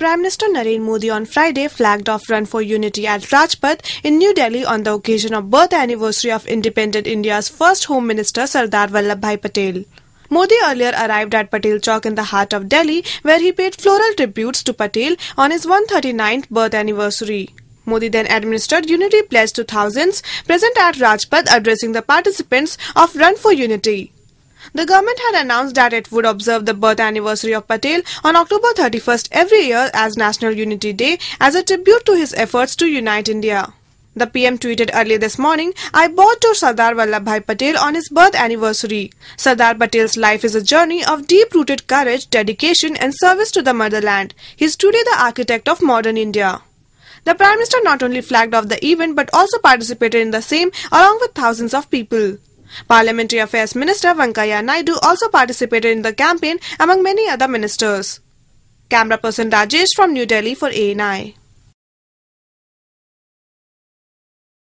Prime Minister Narendra Modi on Friday flagged off Run for Unity at Rajpath in New Delhi on the occasion of birth anniversary of independent India's first Home Minister Sardar Vallabhbhai Patel. Modi earlier arrived at Patel Chowk in the heart of Delhi where he paid floral tributes to Patel on his 139th birth anniversary. Modi then administered Unity Pledge to thousands present at Rajpath addressing the participants of Run for Unity. The government had announced that it would observe the birth anniversary of Patel on October 31st every year as National Unity Day as a tribute to his efforts to unite India. The PM tweeted early this morning, I bow to Sardar Vallabhai Patel on his birth anniversary. Sardar Patel's life is a journey of deep-rooted courage, dedication and service to the motherland. He is truly the architect of modern India. The Prime Minister not only flagged off the event but also participated in the same along with thousands of people. Parliamentary Affairs Minister Vankaya Naidu also participated in the campaign among many other ministers. Camera person Rajesh from New Delhi for ANI.